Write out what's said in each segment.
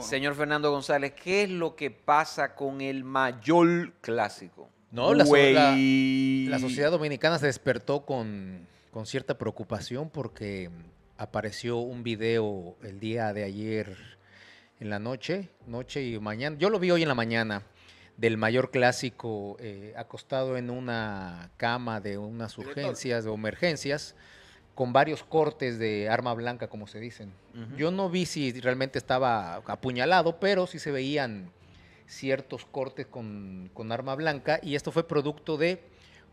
Señor Fernando González, ¿qué es lo que pasa con el mayor clásico? No, la, sociedad dominicana se despertó con, cierta preocupación porque apareció un video el día de ayer en la noche, noche y mañana. Yo lo vi hoy en la mañana del mayor clásico eh, acostado en una cama de unas urgencias o emergencias con varios cortes de arma blanca, como se dicen. Yo no vi si realmente estaba apuñalado, pero sí se veían ciertos cortes con, con, arma blanca y esto fue producto de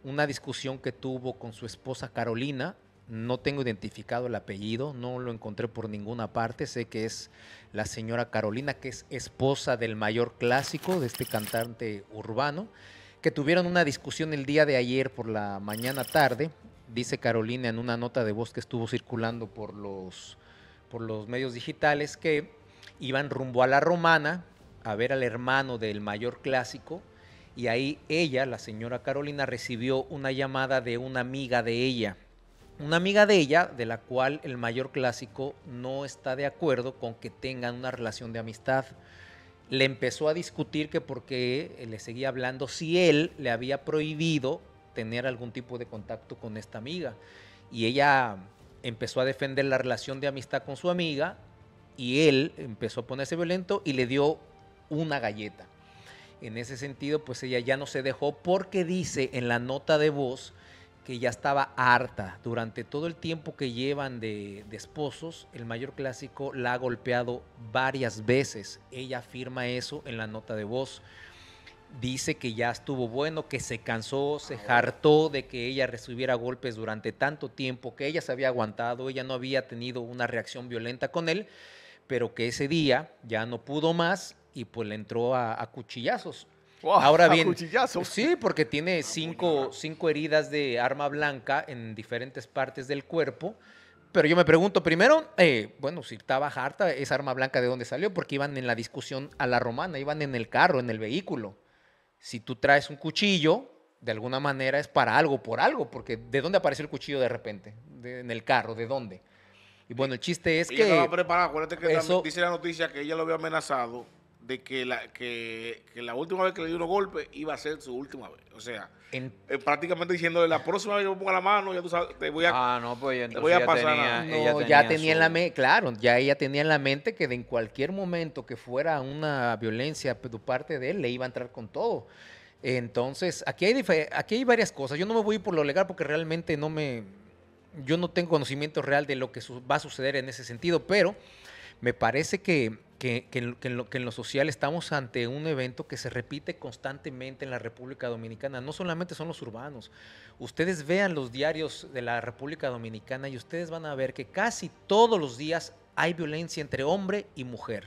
una discusión que tuvo con su esposa Carolina. No tengo identificado el apellido, no lo encontré por ninguna parte. Sé que es la señora Carolina, que es esposa del mayor clásico de este cantante urbano, que tuvieron una discusión el día de ayer por la mañana tarde dice Carolina en una nota de voz que estuvo circulando por los, por los medios digitales que iban rumbo a la romana a ver al hermano del mayor clásico y ahí ella, la señora Carolina, recibió una llamada de una amiga de ella. Una amiga de ella, de la cual el mayor clásico no está de acuerdo con que tengan una relación de amistad. Le empezó a discutir que porque le seguía hablando si él le había prohibido tener algún tipo de contacto con esta amiga. Y ella empezó a defender la relación de amistad con su amiga y él empezó a ponerse violento y le dio una galleta. En ese sentido, pues ella ya no se dejó porque dice en la nota de voz que ya estaba harta. Durante todo el tiempo que llevan de, esposos, el mayor clásico la ha golpeado varias veces. Ella afirma eso en la nota de voz dice que ya estuvo bueno, que se cansó, se hartó de que ella recibiera golpes durante tanto tiempo, que ella se había aguantado, ella no había tenido una reacción violenta con él, pero que ese día ya no pudo más y pues le entró a, cuchillazos. Ahora bien, cuchillazos. sí, porque tiene cinco, cinco heridas de arma blanca en diferentes partes del cuerpo. Pero yo me pregunto primero, eh, bueno, si estaba harta, esa arma blanca de dónde salió, porque iban en la discusión a la romana, iban en el carro, en el vehículo si tú traes un cuchillo, de alguna manera es para algo, por algo, porque ¿de dónde aparece el cuchillo de repente? en el carro, ¿de dónde? Y bueno, el chiste es que... ella que. Estaba preparada, acuérdate que eso, dice la noticia que ella lo había amenazado de que la, que, que la última vez que le dio un golpe iba a ser su última vez. O sea, eh, prácticamente diciéndole la próxima vez que me ponga la mano, ya tú sabes, te voy a. Ah, no, pues pasar tenía, No, ya tenía en la mente, claro, ya ella tenía en la mente que de en cualquier momento que fuera una violencia de parte de él, le iba a entrar con todo. Entonces, aquí hay, aquí hay varias cosas. Yo no me voy por lo legal porque realmente no me. Yo no tengo conocimiento real de lo que va a suceder en ese sentido, pero me parece que que, en, lo, social estamos ante un evento que se repite constantemente en la República Dominicana. No solamente son los urbanos. Ustedes vean los diarios de la República Dominicana y ustedes van a ver que casi todos los días hay violencia entre hombre y mujer.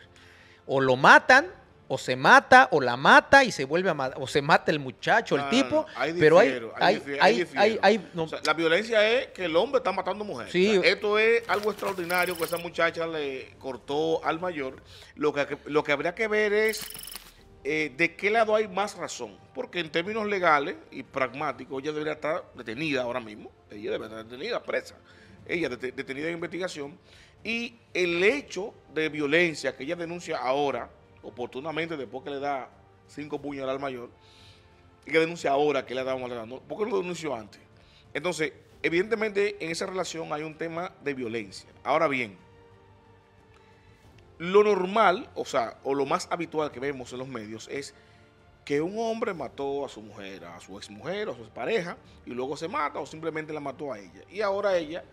O lo matan o se mata o la mata y se vuelve a matar, o se mata el muchacho, el tipo, pero hay, hay, la violencia es que el hombre está matando mujeres. esto es algo extraordinario que esa muchacha le cortó al mayor. Lo que, lo que habría que ver es eh, de qué lado hay más razón, porque en términos legales y pragmáticos ella debería estar detenida ahora mismo, ella debería estar detenida, presa, ella detenida en investigación y el hecho de violencia que ella denuncia ahora oportunamente, después que le da cinco puños al mayor, y que denuncia ahora que le ha dado un ¿Por qué lo denunció antes? Entonces, evidentemente en esa relación hay un tema de violencia. Ahora bien, lo normal, o sea, o lo más habitual que vemos en los medios es que un hombre mató a su mujer, a su ex-mujer, a su pareja, y luego se mata o simplemente la mató a ella. Y ahora ella,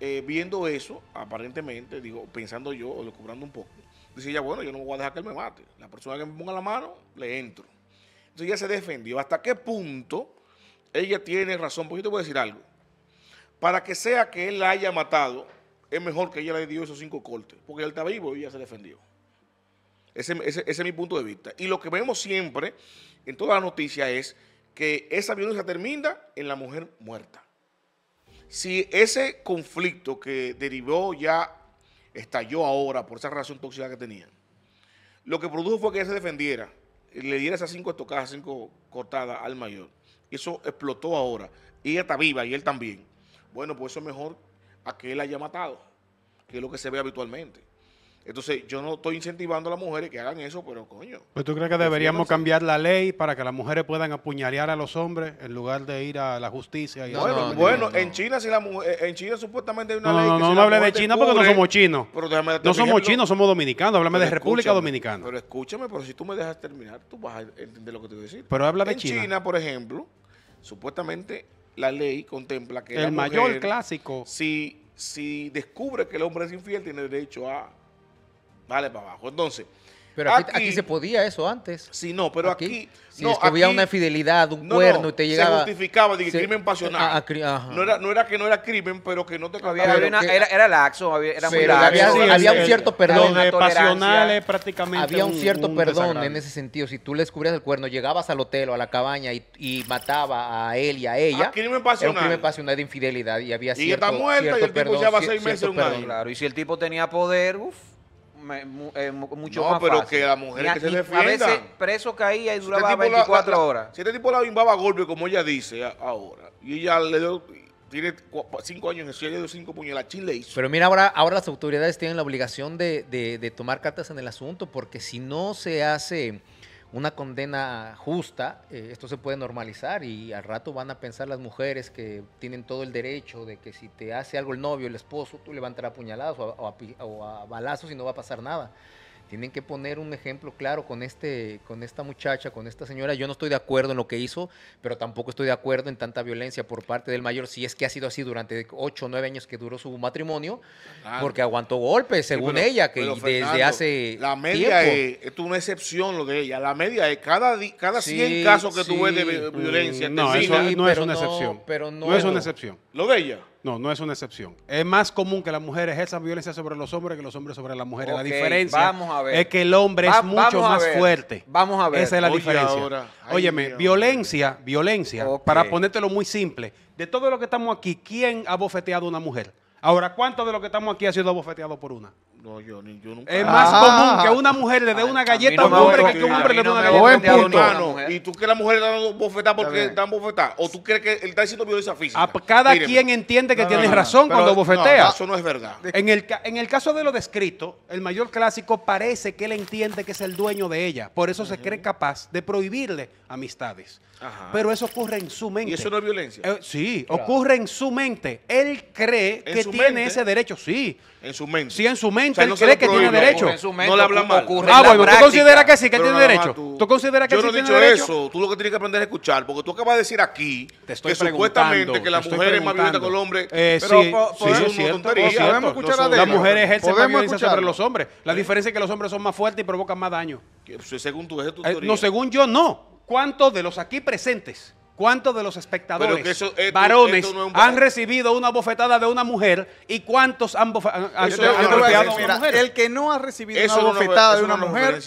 eh, viendo eso, aparentemente, digo, pensando yo, o cobrando un poco, decía ella, bueno, yo no voy a dejar que él me mate. La persona que me ponga la mano, le entro. Entonces ella se defendió. ¿Hasta qué punto ella tiene razón? Porque yo te voy a decir algo. Para que sea que él la haya matado, es mejor que ella le dio esos cinco cortes. Porque él está vivo y ella se defendió. Ese, ese es mi punto de vista. Y lo que vemos siempre en todas las noticias es que esa violencia termina en la mujer muerta. Si ese conflicto que derivó ya estalló ahora por esa relación tóxica que tenía Lo que produjo fue que él se defendiera, le diera esas cinco estocadas, cinco cortadas al mayor. Eso explotó ahora. ella está viva y él también. Bueno, pues eso es mejor a que él haya matado, que es lo que se ve habitualmente. Entonces, yo no estoy incentivando a las mujeres que hagan eso, pero coño. ¿Pero tú crees que deberíamos cambiar la ley para que las mujeres puedan apuñalear a los hombres en lugar de ir a la justicia? Y bueno, bueno en China si la eh, en China supuestamente hay una ley. Que no, no hable de China porque no somos chinos. no somos chinos, somos dominicanos. Háblame de República Dominicana. Pero escúchame, pero si tú me dejas terminar, tú vas a entender lo que te voy a decir. Pero habla de China. En China, por ejemplo, supuestamente la ley contempla que el mayor clásico si si descubre que el hombre es infiel tiene derecho a Vale, para abajo. Entonces. Pero aquí, aquí, se podía eso antes. Sí, no, pero aquí. Si es que había una infidelidad, un cuerno y te llegaba. Se justificaba de crimen pasional. Ah, ah, no, era, no era que no era crimen, pero que no te cabía. Había era, era, laxo, había, era muy laxo. Había, había un cierto perdón. pasional pasionales prácticamente. Había un, cierto perdón en ese sentido. Si tú le descubrías el cuerno, llegabas al hotel o a la cabaña y, y mataba a él y a ah, ella. crimen pasional. Era un crimen pasional de infidelidad y había cierto. Y está muerta y el tipo llevaba seis meses un año. Claro, y si el tipo tenía poder, uff me, eh, mucho no, pero que la mujer que se defienda. A veces preso caía y duraba 24 este horas. Si este tipo la bimbaba golpe, como ella dice ahora, y ella le dio tiene cinco años en el cielo de cinco puñalas Chile hizo. Pero mira, ahora, ahora las autoridades tienen la obligación de, de, tomar cartas en el asunto, porque si no se hace una condena justa, eh, esto se puede normalizar y al rato van a pensar las mujeres que tienen todo el derecho de que si te hace algo el novio, el esposo, tú le a puñaladas o a balazos y no va a pasar nada tienen que poner un ejemplo claro con, este, con esta muchacha, con esta señora. Yo no estoy de acuerdo en lo que hizo, pero tampoco estoy de acuerdo en tanta violencia por parte del mayor, si es que ha sido así durante 8 o 9 años que duró su matrimonio, ah, porque aguantó golpes, según ella, que desde hace La media es, es una excepción lo de ella, la media es cada, cada 100 casos que tuvo de violencia. No, eso no, es una excepción. no es una excepción. Lo de ella. No, no es una excepción. Es más común que las mujeres ejerzan violencia sobre los hombres que los hombres sobre las mujeres. la diferencia es que el hombre es mucho más fuerte. Vamos a ver. Esa es la diferencia. Óyeme, violencia, violencia, para ponértelo muy simple, de todo lo que estamos aquí, ¿quién ha bofeteado a una mujer? Ahora, ¿cuántos de los que estamos aquí ha sido bofeteados por una? No, yo, ni, yo nunca. Es más ah. común que una mujer le dé una galleta a un hombre que, que un hombre le dé una galleta. a No, punto. Eh. ¿y tú crees que la mujer le da bofetada porque dan bofetada? ¿O tú crees que él está diciendo violencia física? A cada quien entiende que tiene razón cuando bofetea. eso no es verdad. En el, en el caso de lo descrito, el mayor clásico parece que él entiende que es el dueño de ella. Por eso se cree capaz de prohibirle amistades. Pero eso ocurre en su mente. ¿Y eso no es violencia? Eh, sí, ocurre en su mente. Él cree que tiene ese derecho, sí. En su mente. Sí, en su mente, él no cree que tiene derecho. no le habla mal. Ah, bueno, ¿tú consideras que sí, que tiene derecho? Tú, consideras que sí tiene derecho? Yo no he dicho eso. Tú lo que tienes que aprender es escuchar, porque tú acabas de decir aquí que supuestamente que la mujer es más violenta que el hombre. Eh, pero sí, sí, es cierto. escuchar Las mujeres ejercen más violencia sobre los hombres. La diferencia es que los hombres son más fuertes y provocan más daño. Pues, según tú, tu eh, teoría. No, según yo, no. ¿Cuántos de los aquí presentes ¿Cuántos de los espectadores varones han recibido una bofetada de una mujer y cuántos han, bofetado El que no ha recibido una bofetada de una mujer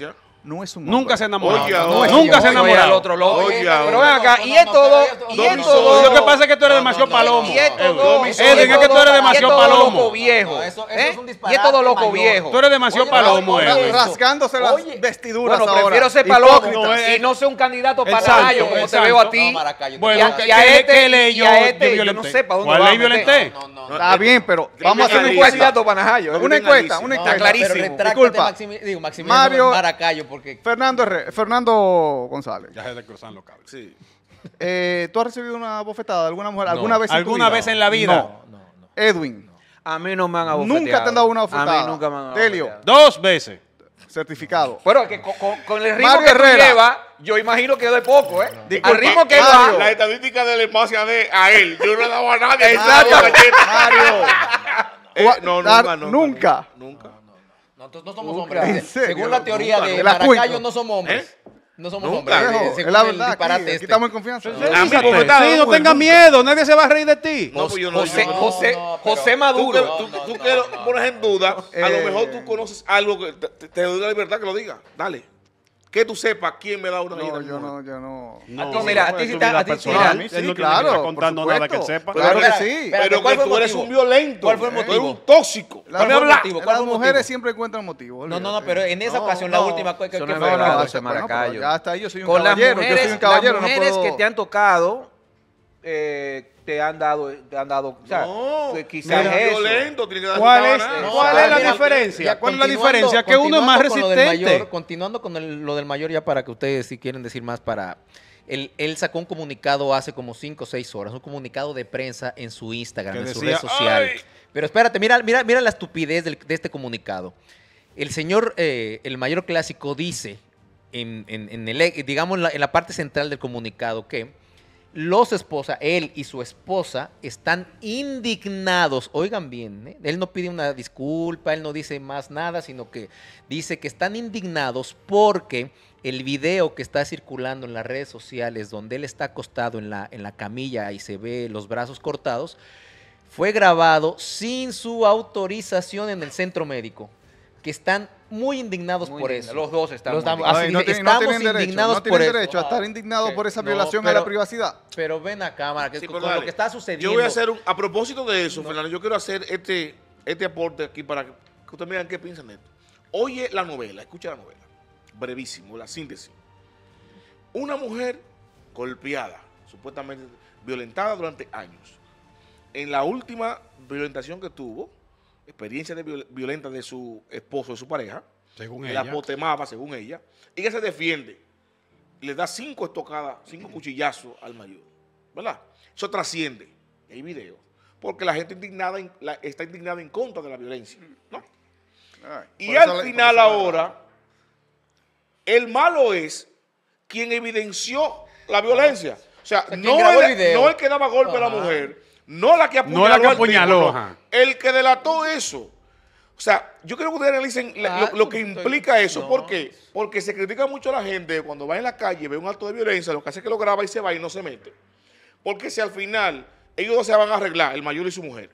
no es un Nunca se enamoró. nunca se enamora el otro loco. pero ven acá, y es todo. Y es todo. Lo que pasa es que tú eres demasiado palomo. Y es todo. es que tú eres demasiado palomo. loco viejo. Y es todo loco viejo. Tú eres demasiado palomo, Rascándose las vestiduras. Bueno, prefiero ser palomo y no ser un candidato paracayo como te veo a ti. Bueno, que este yo no sé para dónde va. Está bien, pero vamos a hacer una encuesta. Una encuesta, una encuesta. Está clarísimo. Disculpa. Mario Maracayo, Fernando, Fernando González. Ya se de cruzan los cables. Sí. Eh, ¿Tú has recibido una bofetada de alguna mujer alguna vez en vez en la vida? No. No, Edwin, A mí no me han abofeteado. nunca te han dado una bofetada. A mí nunca me han abofeteado. telio Dos veces. certificado. Pero que con, el ritmo que lleva, yo imagino que de poco, ¿eh? Al ritmo que Mario. va, La estadística de la de a él. Yo no le he dado a nadie. Exacto. Mario. Eh, no, nunca, no. nunca. Nunca. Nosotros eh. no somos hombres. Según ¿Eh? la teoría de Maracayo, no somos hombres. No somos hombres. es la verdad. aquí, este. estamos en confianza. No, tenga no tengas miedo. Nadie se va a reír de ti. No, yo José, José, José Maduro. Tú, tú, tú que lo pones en duda, a lo eh. mejor tú conoces algo que te, te doy la libertad que lo diga. Dale que tú sepas quién me da una vida. No, yo no, yo ah, no. No, mira, a ti sí está, no claro, está contando nada que sepa. Claro que sí. Pero, tú eres un violento. ¿Cuál fue el motivo? Tú eres un tóxico. ¿Cuál fue el motivo? Las mujeres siempre encuentran motivos. No, no, no, pero en esa ocasión, la última cosa que fue. No, no, Maracayo. Hasta ahí yo soy un caballero. Yo soy un caballero. Las mujeres que te han tocado eh, te han dado, te dado, no, quizás es ¿Cuál es, la diferencia? ¿Cuál es la diferencia? Que uno es más resistente. continuando con lo del mayor, ya para que ustedes si quieren decir más para... Él, él, sacó un comunicado hace como 5 o 6 horas, un comunicado de prensa en su Instagram, en su red social. Pero espérate, mira, mira, mira la estupidez de este comunicado. El señor, eh, el mayor clásico, dice, en, el, eh, digamos, en la parte central del comunicado, que los esposa, él y su esposa están indignados. Oigan bien, ¿eh? él no pide una disculpa, él no dice más nada, sino que dice que están indignados porque el video que está circulando en las redes sociales, donde él está acostado en la, en la camilla y se ve los brazos cortados, fue grabado sin su autorización en el centro médico que están muy indignados por eso. Los dos están muy no estamos indignados por tienen derecho a estar indignados por esa violación de la privacidad. Pero ven a cámara, que con, lo que está sucediendo. Yo voy a hacer a propósito de eso, Fernando, yo quiero hacer este, este aporte aquí para que ustedes vean qué piensan de esto. Oye la novela, escucha la novela. Brevísimo, la síntesis. Una mujer golpeada, supuestamente violentada durante años. En la última violentación que tuvo, Experiencia de violentas de su esposo, de su pareja, según la potemaba, según ella, y que se defiende. Le da cinco estocadas, cinco cuchillazos al mayor. ¿Verdad? Eso trasciende. Hay video. Porque la gente indignada está indignada en contra de la violencia. ¿no? y al final ahora, el malo es quien evidenció la violencia. O sea, no, es que daba golpe a la mujer, no la que apuñaló. la El que delató eso. O sea, yo creo que ustedes analicen lo, que implica eso. ¿Por qué? Porque se critica mucho a la gente cuando va en la calle, ve un acto de violencia, lo que hace es que lo graba y se va y no se mete. Porque si al final ellos dos se van a arreglar, el mayor y su mujer,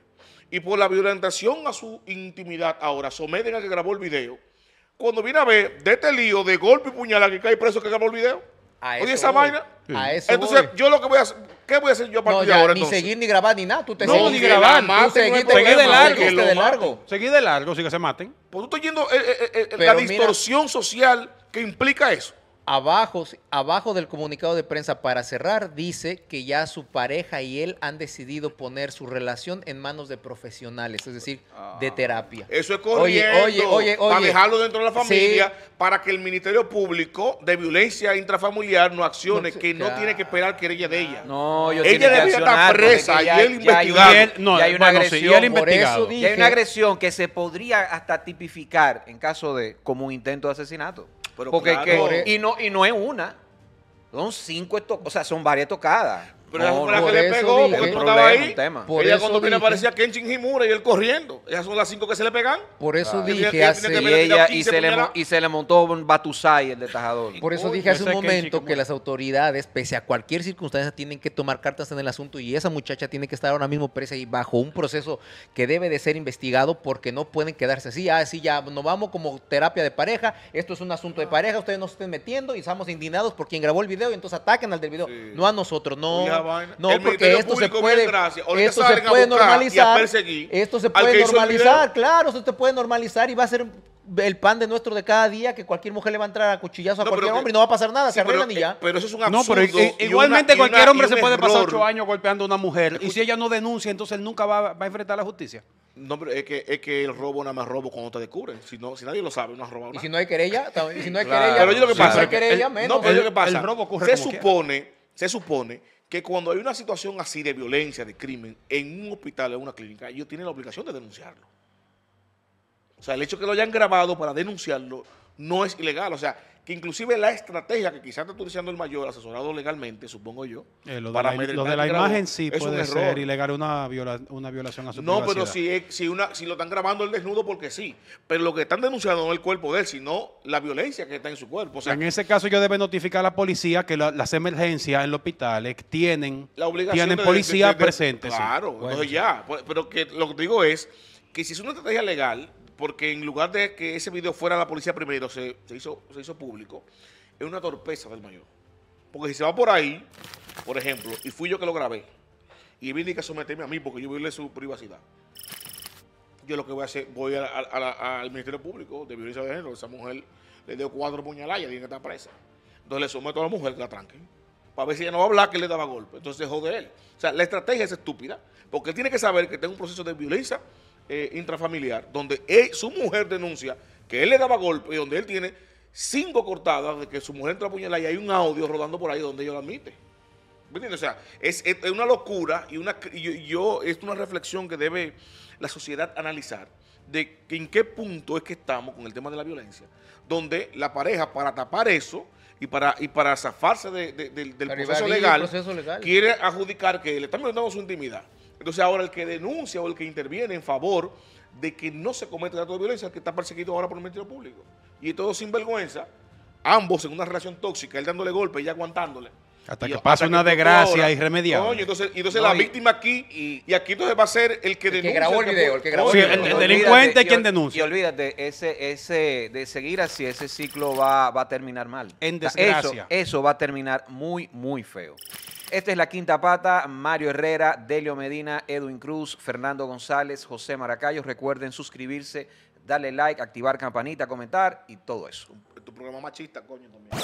y por la violentación a su intimidad ahora someten al que grabó el video, cuando viene a ver de este lío de golpe y puñalada que cae preso que grabó el video, a esa vaina. Entonces, yo lo que voy a hacer. ¿Qué voy a hacer yo a partir de ahora? Ni seguir ni grabar ni nada. Tú te no, ni grabar. Tú de largo. Seguí de largo. Seguí sí que se maten. Pues tú estás yendo eh, eh, eh, la distorsión social que implica eso abajo, abajo del comunicado de prensa para cerrar, dice que ya su pareja y él han decidido poner su relación en manos de profesionales, es decir, de ah, terapia. Eso es correcto. Oye, oye, oye, Para dejarlo dentro de la familia, para que el Ministerio Público de Violencia Intrafamiliar no accione, que no tiene que esperar querella de ella. No, yo Ella debería estar presa y él investigar. hay hay una agresión que se podría hasta tipificar en caso de como un intento de asesinato. Porque y, no, y no es una. Son cinco, o sea, son varias tocadas. Pero la que le pegó porque tú ahí. ella cuando me aparecía parecía Kenshin y él corriendo. Esas son las cinco que se le pegan. Por eso dije y, ella, y, se le, y, se le, montó un Batusai, el detajador. Por eso dije hace un momento que las autoridades, pese a cualquier circunstancia, tienen que tomar cartas en el asunto y esa muchacha tiene que estar ahora mismo presa y bajo un proceso que debe de ser investigado porque no pueden quedarse así. Ah, sí, ya nos vamos como terapia de pareja. Esto es un asunto de ah. pareja. Ustedes no se estén metiendo y estamos indignados por quien grabó el video y entonces ataquen al del video. No a nosotros, no. No, porque esto se puede, esto se puede normalizar. Esto se puede normalizar, claro, esto se puede normalizar y va a ser el pan de nuestro de cada día que cualquier mujer le va a entrar a cuchillazo a cualquier hombre y no va a pasar nada, se arreglan y eh, ya. Pero eso es un absurdo. E- igualmente cualquier hombre se puede pasar ocho años golpeando a una mujer y si ella no denuncia, entonces él nunca va, a enfrentar la justicia. No, pero es que, es que el robo nada más robo cuando te descubren. Si, no, si nadie lo sabe, no has robado nada. Y si no hay querella, si no hay querella, pero yo lo que pasa, si no querella, menos. No, pero lo que pasa, se supone, se supone que cuando hay una situación así de violencia, de crimen, en un hospital, en una clínica, ellos tienen la obligación de denunciarlo. O sea, el hecho de que lo hayan grabado para denunciarlo no es ilegal. O sea, que inclusive la estrategia que quizás está utilizando el mayor, asesorado legalmente, supongo yo, eh, lo, de la, imagen sí puede ser ilegal una, una violación a su No, pero si, si, una, si lo están grabando el desnudo, porque sí. Pero lo que están denunciando no es el cuerpo de él, sino la violencia que está en su cuerpo. en ese caso yo debo notificar a la policía que las emergencias en los hospitales tienen, policía presente. Claro, entonces ya. Pero que lo que digo es que si es una estrategia legal porque en lugar de que ese video fuera a la policía primero, se, hizo, hizo público, es una torpeza del mayor. Porque si se va por ahí, por ejemplo, y fui yo que lo grabé, y vine que someterme a mí porque yo violé su privacidad, yo lo que voy a hacer, voy al Ministerio Público de Violencia de Género, esa mujer le dio cuatro puñaladas y tiene que estar presa. Entonces le someto a la mujer que la tranque. Para ver si ella no va a hablar que le daba golpe. Entonces se jode él. O sea, la estrategia es estúpida. Porque él tiene que saber que tengo un proceso de violencia eh, intrafamiliar, donde su mujer denuncia que él le daba golpe y donde él tiene cinco cortadas de que su mujer entra a puñalada y hay un audio rodando por ahí donde ella lo admite. ¿Me entiendes? O sea, es, una locura y una yo, es una reflexión que debe la sociedad analizar de en qué punto es que estamos con el tema de la violencia, donde la pareja para tapar eso y para y para zafarse del proceso legal, quiere adjudicar que le están dando su intimidad. Entonces ahora el que denuncia o el que interviene en favor de que no se cometa el acto de violencia que está perseguido ahora por el Ministerio Público. Y todo sin vergüenza, ambos en una relación tóxica, él dándole golpe y ella aguantándole. Hasta que pase una desgracia irremediable. Oye, entonces, entonces la víctima aquí, y, aquí entonces va a ser el que denuncia. El delincuente es quien denuncia. Y olvídate, ese, ese, de seguir así, ese ciclo va, va a terminar mal. En desgracia. eso va a terminar muy, muy feo. Esta es la quinta pata. Mario Herrera, Delio Medina, Edwin Cruz, Fernando González, José Maracayos. Recuerden suscribirse, darle like, activar campanita, comentar y todo eso. Tu, programa machista, coño,